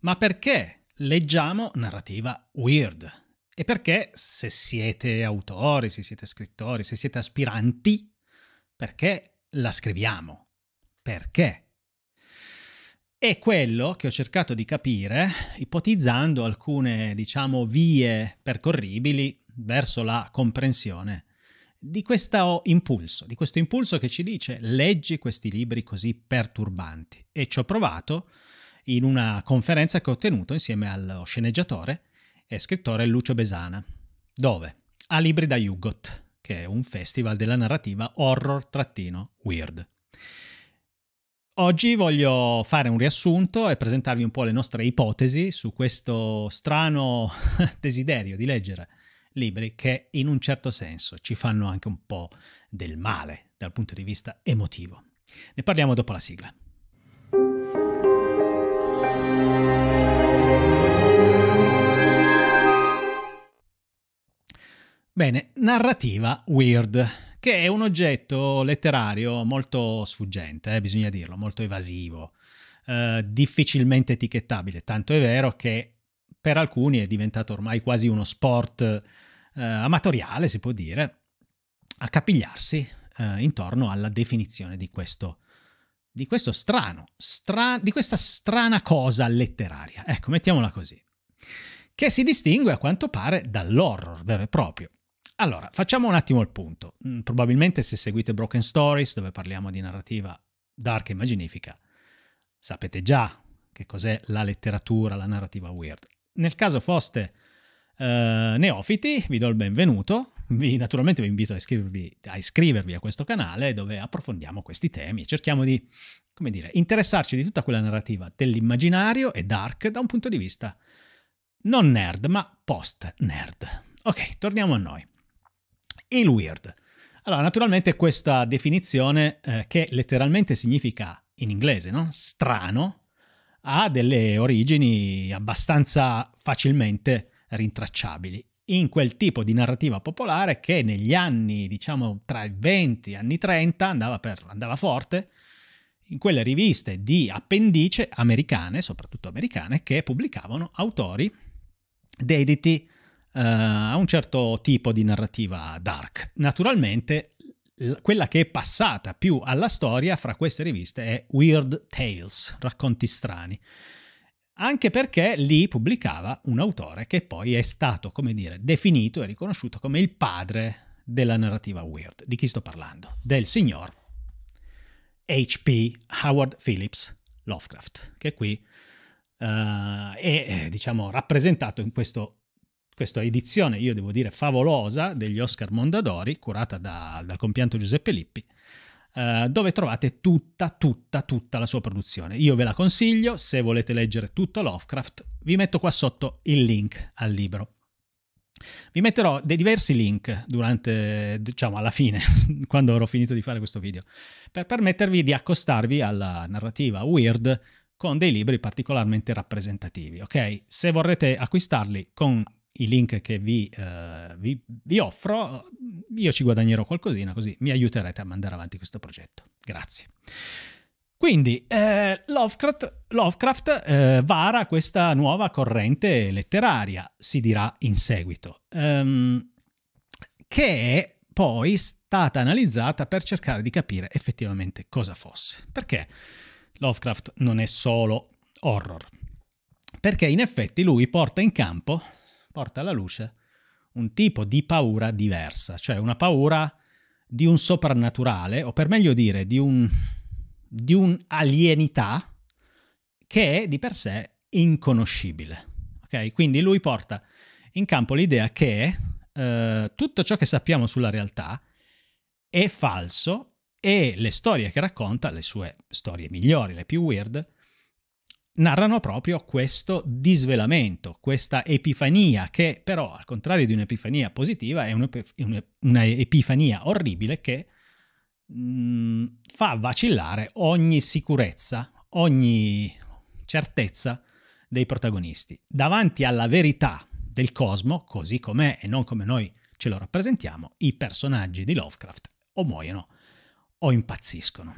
ma perché leggiamo narrativa weird. E perché se siete autori, se siete scrittori, se siete aspiranti, perché la scriviamo? Perché? È quello che ho cercato di capire ipotizzando alcune, diciamo, vie percorribili verso la comprensione di questo impulso, di questo impulso che ci dice leggi questi libri così perturbanti. E ci ho provato in una conferenza che ho tenuto insieme allo sceneggiatore e scrittore Lucio Besana, dove a Libri da Yugot, che è un festival della narrativa horror-weird. Oggi voglio fare un riassunto e presentarvi un po' le nostre ipotesi su questo strano desiderio di leggere libri che in un certo senso ci fanno anche un po' del male dal punto di vista emotivo. Ne parliamo dopo la sigla. Bene, narrativa weird, che è un oggetto letterario molto sfuggente, eh, bisogna dirlo, molto evasivo, eh, difficilmente etichettabile, tanto è vero che per alcuni è diventato ormai quasi uno sport eh, amatoriale, si può dire, a accapigliarsi eh, intorno alla definizione di questo di questo strano, stra- di questa strana cosa letteraria, ecco, mettiamola così, che si distingue a quanto pare dall'horror vero e proprio. Allora, facciamo un attimo il punto. Mm, probabilmente se seguite Broken Stories, dove parliamo di narrativa dark e magnifica, sapete già che cos'è la letteratura, la narrativa weird. Nel caso foste eh, neofiti, vi do il benvenuto vi, naturalmente vi invito a iscrivervi, a iscrivervi, a questo canale dove approfondiamo questi temi e cerchiamo di, come dire, interessarci di tutta quella narrativa dell'immaginario e dark da un punto di vista non nerd, ma post-nerd. Ok, torniamo a noi. Il weird. Allora, naturalmente questa definizione, eh, che letteralmente significa in inglese, no? strano, ha delle origini abbastanza facilmente rintracciabili in quel tipo di narrativa popolare che negli anni, diciamo tra i 20 e i anni 30, andava, per, andava forte in quelle riviste di appendice americane, soprattutto americane, che pubblicavano autori dediti uh, a un certo tipo di narrativa dark. Naturalmente quella che è passata più alla storia fra queste riviste è Weird Tales, racconti strani, anche perché lì pubblicava un autore che poi è stato, come dire, definito e riconosciuto come il padre della narrativa weird. Di chi sto parlando? Del signor H.P. Howard Phillips Lovecraft, che qui uh, è, diciamo, rappresentato in questo, questa edizione, io devo dire, favolosa degli Oscar Mondadori, curata da, dal compianto Giuseppe Lippi, eh, dove trovate tutta, tutta, tutta la sua produzione. Io ve la consiglio, se volete leggere tutto Lovecraft, vi metto qua sotto il link al libro. Vi metterò dei diversi link durante, diciamo alla fine, quando avrò finito di fare questo video, per permettervi di accostarvi alla narrativa weird con dei libri particolarmente rappresentativi, ok? Se vorrete acquistarli con i link che vi, eh, vi, vi offro, io ci guadagnerò qualcosina così mi aiuterete a mandare avanti questo progetto. Grazie. Quindi eh, Lovecraft, Lovecraft eh, vara questa nuova corrente letteraria, si dirà in seguito, ehm, che è poi stata analizzata per cercare di capire effettivamente cosa fosse. Perché Lovecraft non è solo horror? Perché in effetti lui porta in campo porta alla luce un tipo di paura diversa, cioè una paura di un soprannaturale, o per meglio dire di un, di un che è di per sé inconoscibile. Okay? Quindi lui porta in campo l'idea che eh, tutto ciò che sappiamo sulla realtà è falso e le storie che racconta, le sue storie migliori, le più weird, narrano proprio questo disvelamento, questa epifania, che però al contrario di un'epifania positiva è un'epifania orribile che mh, mm, fa vacillare ogni sicurezza, ogni certezza dei protagonisti. Davanti alla verità del cosmo, così com'è e non come noi ce lo rappresentiamo, i personaggi di Lovecraft o muoiono o impazziscono.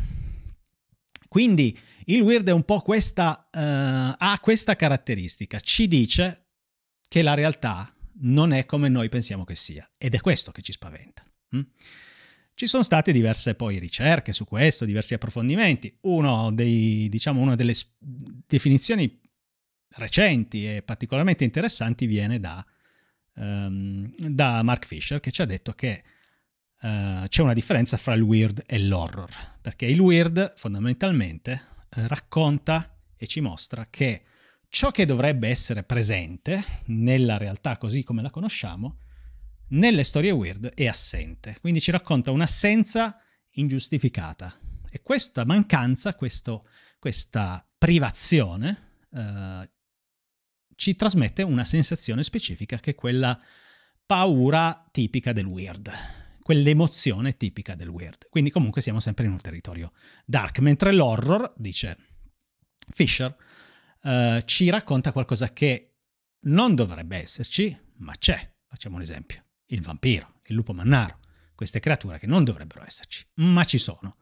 Quindi il weird è un po' questa, uh, ha questa caratteristica, ci dice che la realtà non è come noi pensiamo che sia ed è questo che ci spaventa. Mm? Ci sono state diverse poi ricerche su questo, diversi approfondimenti. Dei, diciamo, una delle definizioni recenti e particolarmente interessanti viene da, um, da Mark Fisher che ci ha detto che eh, c'è una differenza fra il weird e l'horror, perché il weird fondamentalmente eh, racconta e ci mostra che ciò che dovrebbe essere presente nella realtà così come la conosciamo, nelle storie weird è assente, quindi ci racconta un'assenza ingiustificata. E questa mancanza, questo, questa privazione, eh, ci trasmette una sensazione specifica che è quella paura tipica del weird quell'emozione tipica del weird. Quindi comunque siamo sempre in un territorio dark, mentre l'horror, dice Fisher, eh, ci racconta qualcosa che non dovrebbe esserci, ma c'è. Facciamo un esempio, il vampiro, il lupo mannaro, queste creature che non dovrebbero esserci, ma ci sono.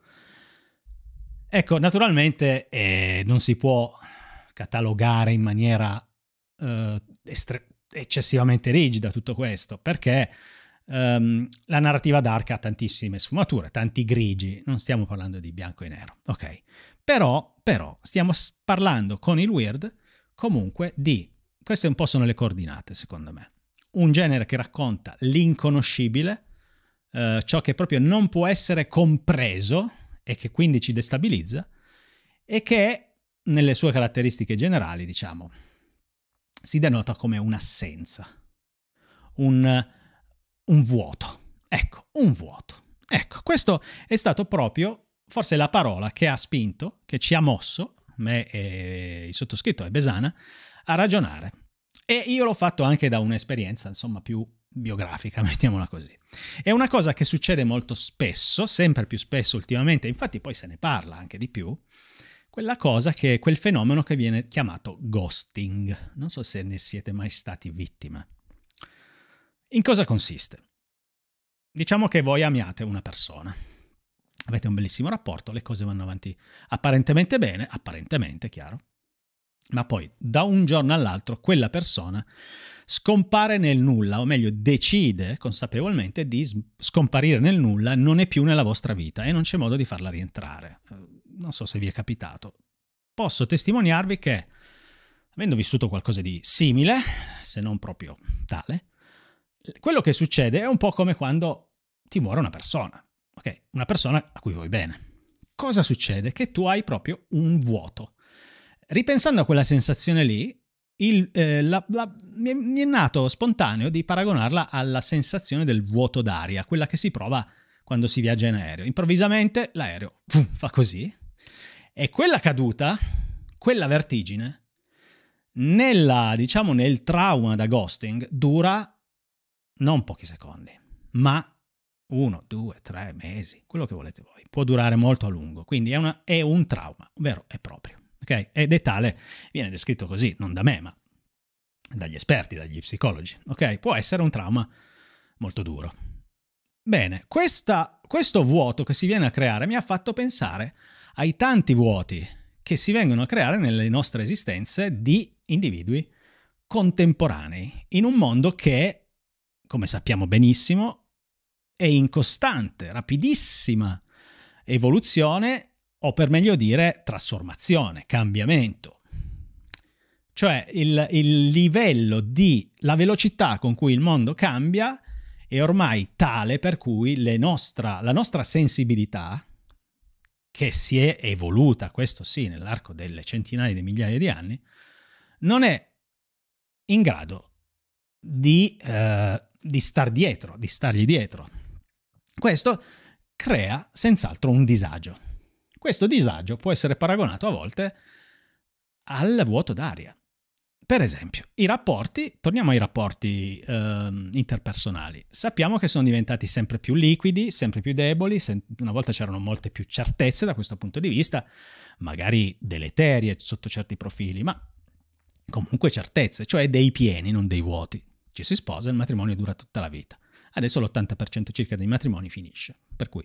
Ecco, naturalmente eh, non si può catalogare in maniera eh, eccessivamente rigida tutto questo, perché Um, la narrativa dark ha tantissime sfumature, tanti grigi, non stiamo parlando di bianco e nero, ok? Però, però stiamo parlando con il weird comunque di, queste un po' sono le coordinate secondo me, un genere che racconta l'inconoscibile, eh, ciò che proprio non può essere compreso e che quindi ci destabilizza e che nelle sue caratteristiche generali, diciamo, si denota come un'assenza, un un vuoto. Ecco, un vuoto. Ecco, questo è stato proprio forse la parola che ha spinto, che ci ha mosso, me e il sottoscritto e Besana, a ragionare. E io l'ho fatto anche da un'esperienza, insomma, più biografica, mettiamola così. È una cosa che succede molto spesso, sempre più spesso ultimamente, infatti poi se ne parla anche di più, quella cosa che è quel fenomeno che viene chiamato ghosting. Non so se ne siete mai stati vittima. In cosa consiste? Diciamo che voi amiate una persona, avete un bellissimo rapporto, le cose vanno avanti apparentemente bene, apparentemente, chiaro, ma poi da un giorno all'altro quella persona scompare nel nulla, o meglio decide consapevolmente di scomparire nel nulla, non è più nella vostra vita e non c'è modo di farla rientrare. Eh, non so se vi è capitato. Posso testimoniarvi che, avendo vissuto qualcosa di simile, se non proprio tale, quello che succede è un po' come quando ti muore una persona, ok? Una persona a cui vuoi bene. Cosa succede? Che tu hai proprio un vuoto. Ripensando a quella sensazione lì, il, eh, la, la, mi, è, mi è nato spontaneo di paragonarla alla sensazione del vuoto d'aria, quella che si prova quando si viaggia in aereo. Improvvisamente l'aereo fa così e quella caduta, quella vertigine, nella, diciamo, nel trauma da ghosting dura non pochi secondi, ma uno, due, tre mesi, quello che volete voi. Può durare molto a lungo, quindi è, una, è un trauma, vero e proprio. Okay? Ed è tale, viene descritto così, non da me, ma dagli esperti, dagli psicologi. Okay? Può essere un trauma molto duro. Bene, questa, questo vuoto che si viene a creare mi ha fatto pensare ai tanti vuoti che si vengono a creare nelle nostre esistenze di individui contemporanei, in un mondo che come sappiamo benissimo, è in costante, rapidissima evoluzione o per meglio dire trasformazione, cambiamento. Cioè il, il livello di la velocità con cui il mondo cambia è ormai tale per cui nostra, la nostra sensibilità, che si è evoluta, questo sì, nell'arco delle centinaia di migliaia di anni, non è in grado di, eh, di star dietro, di stargli dietro. Questo crea senz'altro un disagio. Questo disagio può essere paragonato a volte al vuoto d'aria. Per esempio, i rapporti, torniamo ai rapporti eh, interpersonali, sappiamo che sono diventati sempre più liquidi, sempre più deboli, una volta c'erano molte più certezze da questo punto di vista, magari deleterie sotto certi profili, ma comunque certezze, cioè dei pieni, non dei vuoti. Ci si sposa e il matrimonio dura tutta la vita. Adesso l'80% circa dei matrimoni finisce, per cui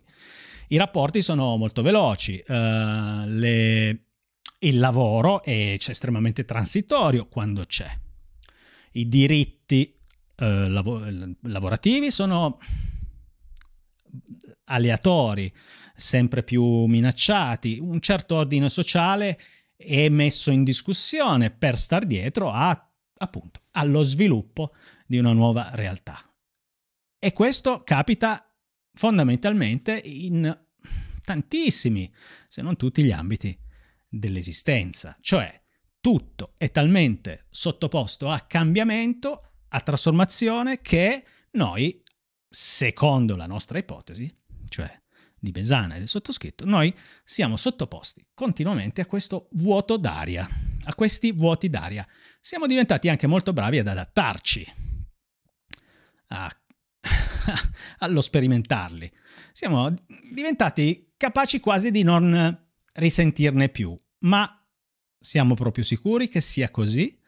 i rapporti sono molto veloci, uh, le... il lavoro è estremamente transitorio quando c'è, i diritti uh, eh, lav- lavorativi sono aleatori, sempre più minacciati, un certo ordine sociale è messo in discussione per star dietro a, appunto, allo sviluppo di una nuova realtà. E questo capita fondamentalmente in tantissimi, se non tutti gli ambiti dell'esistenza, cioè tutto è talmente sottoposto a cambiamento, a trasformazione, che noi, secondo la nostra ipotesi, cioè di Besana e del sottoscritto, noi siamo sottoposti continuamente a questo vuoto d'aria, a questi vuoti d'aria. Siamo diventati anche molto bravi ad adattarci a, allo sperimentarli. Siamo diventati capaci quasi di non risentirne più, ma siamo proprio sicuri che sia così?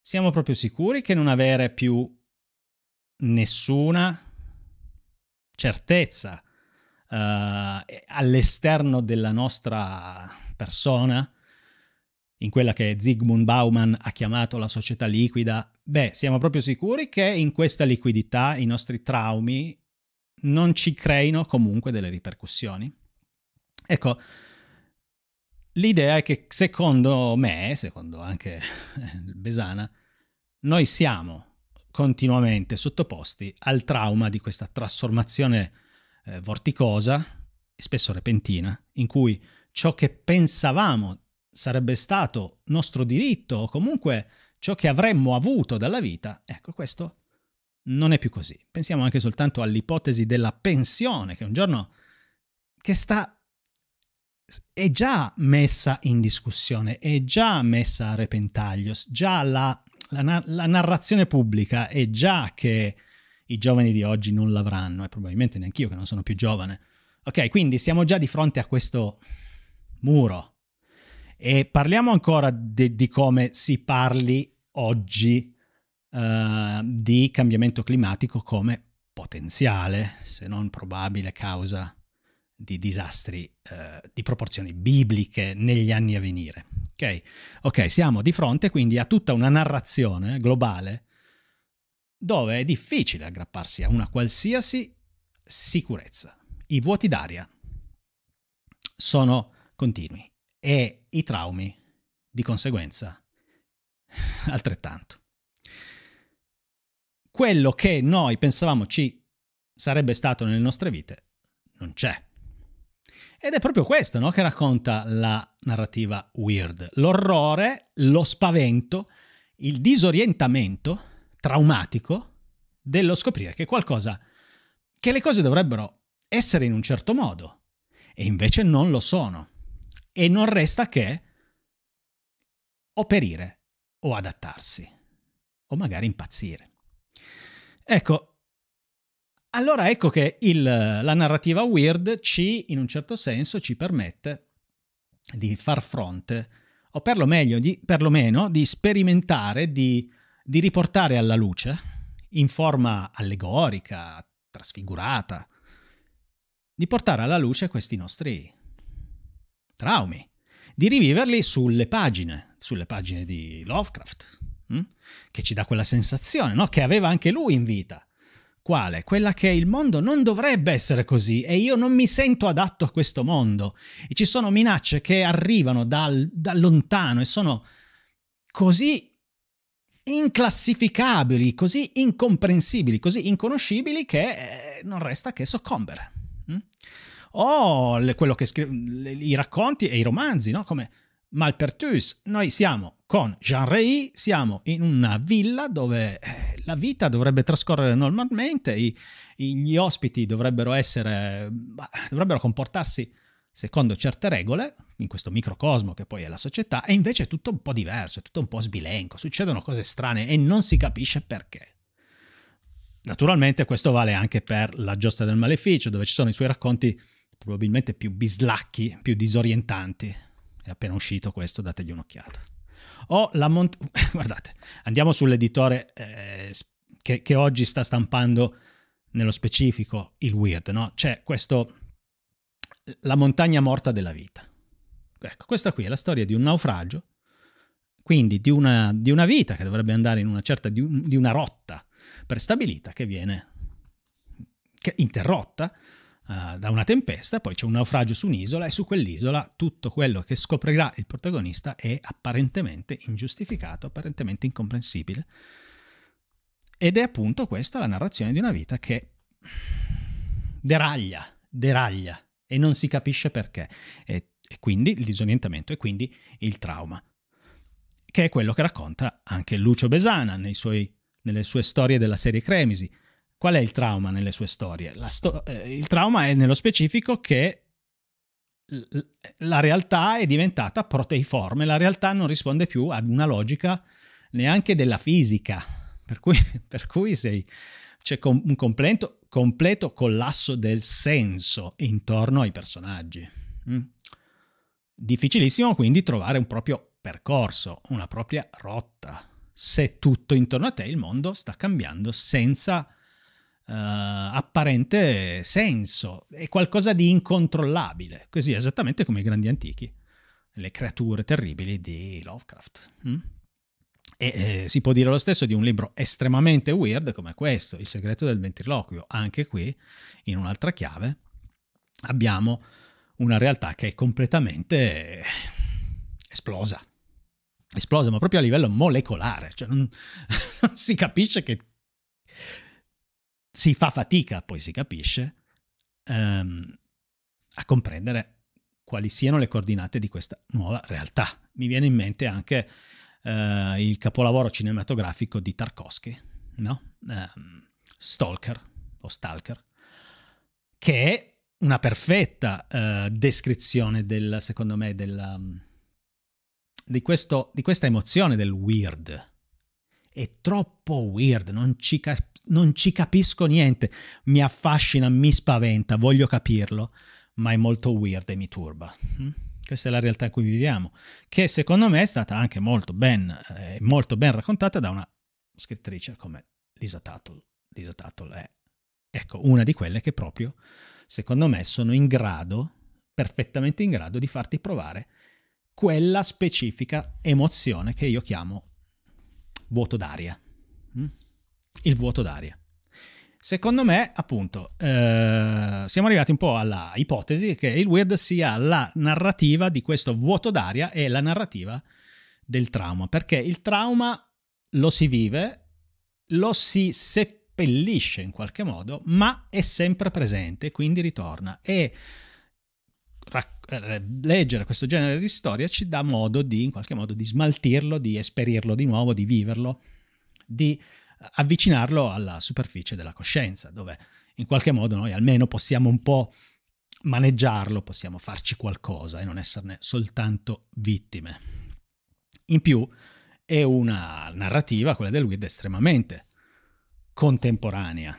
Siamo proprio sicuri che non avere più nessuna certezza uh, all'esterno della nostra persona in quella che Zygmunt Bauman ha chiamato la società liquida, beh, siamo proprio sicuri che in questa liquidità i nostri traumi non ci creino comunque delle ripercussioni? Ecco, l'idea è che secondo me, secondo anche Besana, noi siamo continuamente sottoposti al trauma di questa trasformazione eh, vorticosa, spesso repentina, in cui ciò che pensavamo sarebbe stato nostro diritto o comunque ciò che avremmo avuto dalla vita, ecco questo non è più così. Pensiamo anche soltanto all'ipotesi della pensione che un giorno che sta è già messa in discussione, è già messa a repentaglio, già la, la, la narrazione pubblica è già che i giovani di oggi non l'avranno e probabilmente neanche io che non sono più giovane. Ok, quindi siamo già di fronte a questo muro e parliamo ancora de- di come si parli oggi uh, di cambiamento climatico come potenziale, se non probabile, causa di disastri uh, di proporzioni bibliche negli anni a venire. Okay? ok, siamo di fronte quindi a tutta una narrazione globale dove è difficile aggrapparsi a una qualsiasi sicurezza. I vuoti d'aria sono continui e i traumi, di conseguenza, altrettanto. Quello che noi pensavamo ci sarebbe stato nelle nostre vite non c'è. Ed è proprio questo no, che racconta la narrativa weird. L'orrore, lo spavento, il disorientamento traumatico dello scoprire che qualcosa, che le cose dovrebbero essere in un certo modo e invece non lo sono e non resta che operire o adattarsi o magari impazzire. Ecco, allora ecco che il, la narrativa weird ci, in un certo senso, ci permette di far fronte, o perlomeno di, perlomeno di sperimentare, di, di riportare alla luce, in forma allegorica, trasfigurata, di portare alla luce questi nostri traumi, di riviverli sulle pagine, sulle pagine di Lovecraft, mh? Mm? che ci dà quella sensazione no? che aveva anche lui in vita. Quale? Quella che il mondo non dovrebbe essere così e io non mi sento adatto a questo mondo. E ci sono minacce che arrivano dal, da lontano e sono così inclassificabili, così incomprensibili, così inconoscibili che eh, non resta che soccombere. Mm? o oh, le, quello che scrive, i racconti e i romanzi, no? Come Malpertus. Noi siamo con Jean Rey, siamo in una villa dove eh, la vita dovrebbe trascorrere normalmente, i, gli ospiti dovrebbero essere, dovrebbero comportarsi secondo certe regole, in questo microcosmo che poi è la società, e invece è tutto un po' diverso, è tutto un po' sbilenco, succedono cose strane e non si capisce perché. Naturalmente questo vale anche per la giostra del maleficio, dove ci sono i suoi racconti probabilmente più bislacchi, più disorientanti. È appena uscito questo, dategli un'occhiata. O la Mont... Guardate, andiamo sull'editore eh, che, che, oggi sta stampando nello specifico il weird, no? C'è questo... La montagna morta della vita. Ecco, questa qui è la storia di un naufragio, quindi di una, di una vita che dovrebbe andare in una certa... di, un, di una rotta prestabilita che viene che interrotta eh, da una tempesta, poi c'è un naufragio su un'isola e su quell'isola tutto quello che scoprirà il protagonista è apparentemente ingiustificato, apparentemente incomprensibile. Ed è appunto questa la narrazione di una vita che deraglia, deraglia e non si capisce perché. E, e quindi il disorientamento e quindi il trauma, che è quello che racconta anche Lucio Besana nei suoi nelle sue storie della serie Cremisi, Qual è il trauma nelle sue storie? Sto- eh, il trauma è nello specifico che la realtà è diventata proteiforme, la realtà non risponde più ad una logica neanche della fisica, per cui, per cui sei, c'è com- un completo, completo, collasso del senso intorno ai personaggi. Mm. Difficilissimo quindi trovare un proprio percorso, una propria rotta, se tutto intorno a te, il mondo, sta cambiando senza eh, apparente senso, è qualcosa di incontrollabile, così esattamente come i grandi antichi, le creature terribili di Lovecraft. Mm? E eh, si può dire lo stesso di un libro estremamente weird come questo, Il segreto del ventriloquio. Anche qui, in un'altra chiave, abbiamo una realtà che è completamente esplosa. Esplosa, ma proprio a livello molecolare. Cioè non, non si capisce che si fa fatica, poi si capisce, ehm, a comprendere quali siano le coordinate di questa nuova realtà. Mi viene in mente anche eh, il capolavoro cinematografico di Tarkovsky, no? eh, Stalker o Stalker, che è una perfetta eh, descrizione del, secondo me, della, ehm, di, questo, di, questa emozione del weird, è troppo weird, non ci, cap- non ci capisco niente. Mi affascina, mi spaventa, voglio capirlo, ma è molto weird e mi turba. Mm? Questa è la realtà in cui viviamo, che secondo me è stata anche molto ben, eh, molto ben raccontata da una scrittrice come Lisa Tuttle. Lisa Tuttle è, ecco, una di quelle che proprio, secondo me, sono in grado, perfettamente in grado, di farti provare quella specifica emozione che io chiamo vuoto d'aria. Mm? Il vuoto d'aria. Secondo me, appunto, eh, siamo arrivati un po' alla ipotesi che il weird sia la narrativa di questo vuoto d'aria e la narrativa del trauma, perché il trauma lo si vive, lo si seppellisce in qualche modo, ma è sempre presente, quindi ritorna. E eh, leggere questo genere di storia ci dà modo di, in qualche modo, di smaltirlo, di esperirlo di nuovo, di viverlo, di eh, avvicinarlo alla superficie della coscienza, dove in qualche modo noi almeno possiamo un po' maneggiarlo, possiamo farci qualcosa e non esserne soltanto vittime. In più è una narrativa, quella del Weird, estremamente contemporanea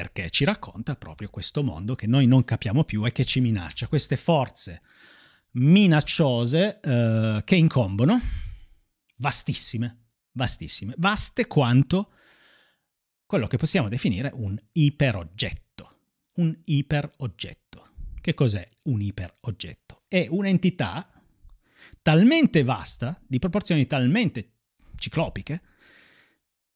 perché ci racconta proprio questo mondo che noi non capiamo più e che ci minaccia, queste forze minacciose eh, che incombono, vastissime, vastissime, vaste quanto quello che possiamo definire un iperoggetto. Un iperoggetto. Che cos'è un iperoggetto? È un'entità talmente vasta, di proporzioni talmente ciclopiche,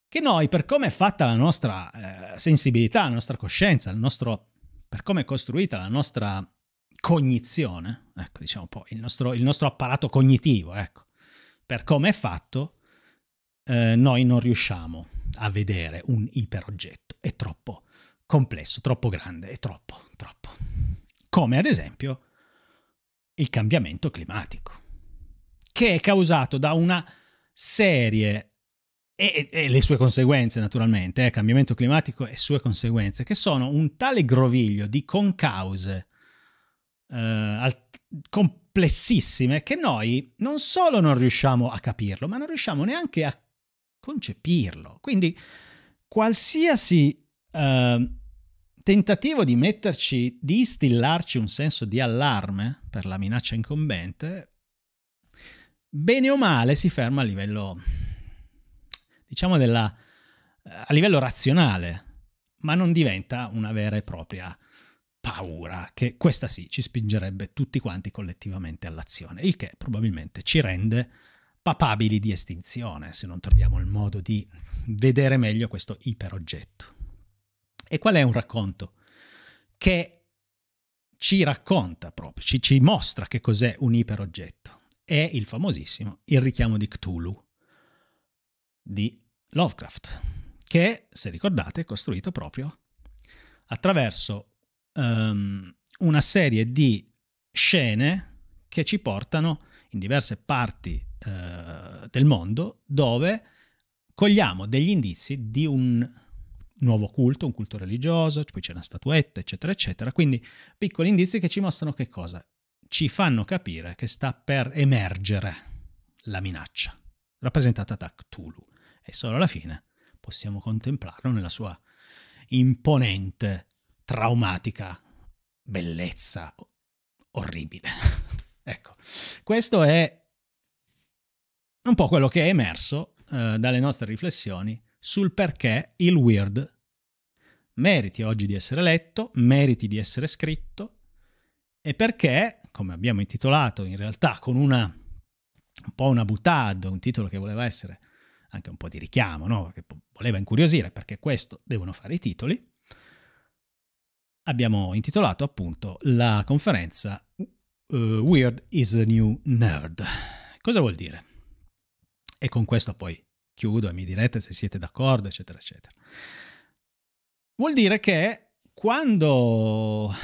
che noi, per come è fatta la nostra eh, sensibilità, la nostra coscienza, il nostro, per come è costruita la nostra cognizione, ecco, diciamo un po', il nostro, il nostro apparato cognitivo, ecco, per come è fatto, eh, noi non riusciamo a vedere un iperoggetto. È troppo complesso, troppo grande, è troppo, troppo. Come ad esempio il cambiamento climatico, che è causato da una serie e, e, le sue conseguenze naturalmente, eh, cambiamento climatico e sue conseguenze, che sono un tale groviglio di concause eh, complessissime che noi non solo non riusciamo a capirlo, ma non riusciamo neanche a concepirlo. Quindi qualsiasi eh, tentativo di metterci, di instillarci un senso di allarme per la minaccia incombente, bene o male si ferma a livello diciamo della, eh, a livello razionale, ma non diventa una vera e propria paura, che questa sì ci spingerebbe tutti quanti collettivamente all'azione, il che probabilmente ci rende papabili di estinzione se non troviamo il modo di vedere meglio questo iperoggetto. E qual è un racconto? Che ci racconta proprio, ci, ci mostra che cos'è un iperoggetto. È il famosissimo Il richiamo di Cthulhu, di Lovecraft, che, se ricordate, è costruito proprio attraverso um, una serie di scene che ci portano in diverse parti uh, del mondo dove cogliamo degli indizi di un nuovo culto, un culto religioso, poi c'è una statuetta, eccetera, eccetera. Quindi piccoli indizi che ci mostrano che cosa? Ci fanno capire che sta per emergere la minaccia rappresentata da Cthulhu e solo alla fine possiamo contemplarlo nella sua imponente, traumatica bellezza orribile. ecco, questo è un po' quello che è emerso eh, dalle nostre riflessioni sul perché il weird meriti oggi di essere letto, meriti di essere scritto e perché, come abbiamo intitolato in realtà con una un po' una butade, un titolo che voleva essere anche un po' di richiamo, no? che voleva incuriosire perché questo devono fare i titoli, abbiamo intitolato appunto la conferenza uh, Weird is the New Nerd. Cosa vuol dire? E con questo poi chiudo e mi direte se siete d'accordo, eccetera, eccetera. Vuol dire che quando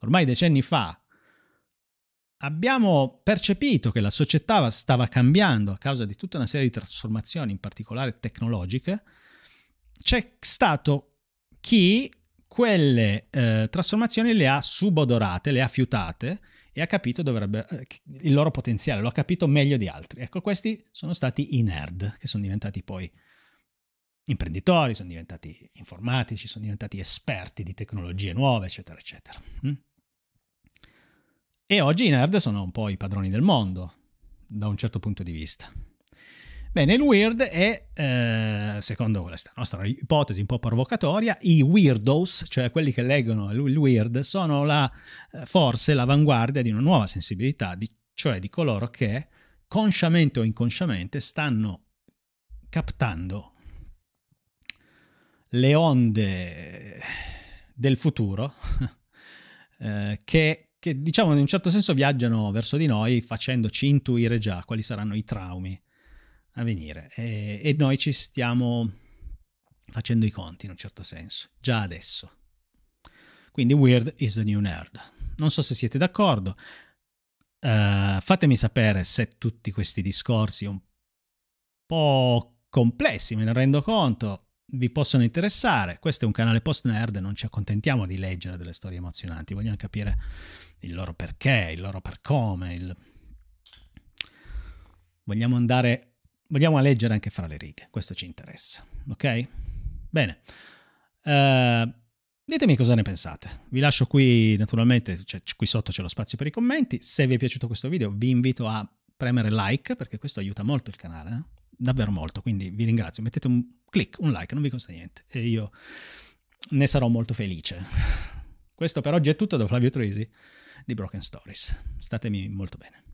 ormai decenni fa abbiamo percepito che la società stava cambiando a causa di tutta una serie di trasformazioni, in particolare tecnologiche, c'è stato chi quelle eh, trasformazioni le ha subodorate, le ha fiutate e ha capito dovrebbe, eh, il loro potenziale, lo ha capito meglio di altri. Ecco, questi sono stati i nerd, che sono diventati poi imprenditori, sono diventati informatici, sono diventati esperti di tecnologie nuove, eccetera, eccetera. Mm? E oggi i nerd sono un po' i padroni del mondo, da un certo punto di vista. Bene, il weird è, eh, secondo questa nostra ipotesi un po' provocatoria, i weirdos, cioè quelli che leggono il weird, sono la, eh, forse l'avanguardia di una nuova sensibilità, di, cioè di coloro che consciamente o inconsciamente stanno captando le onde del futuro eh, che che diciamo in un certo senso viaggiano verso di noi facendoci intuire già quali saranno i traumi a venire e, e noi ci stiamo facendo i conti in un certo senso, già adesso. Quindi Weird is the New Nerd. Non so se siete d'accordo, uh, fatemi sapere se tutti questi discorsi un po' complessi, me ne rendo conto, vi possono interessare. Questo è un canale post nerd, non ci accontentiamo di leggere delle storie emozionanti, vogliamo capire il loro perché, il loro per come, il... vogliamo andare, vogliamo leggere anche fra le righe, questo ci interessa, ok? Bene, uh, ditemi cosa ne pensate, vi lascio qui naturalmente, cioè, qui sotto c'è lo spazio per i commenti, se vi è piaciuto questo video vi invito a premere like perché questo aiuta molto il canale, eh? davvero molto, quindi vi ringrazio, mettete un clic, un like, non vi costa niente e io ne sarò molto felice. Questo per oggi è tutto da Flavio Troisi di Broken Stories. Statemi molto bene.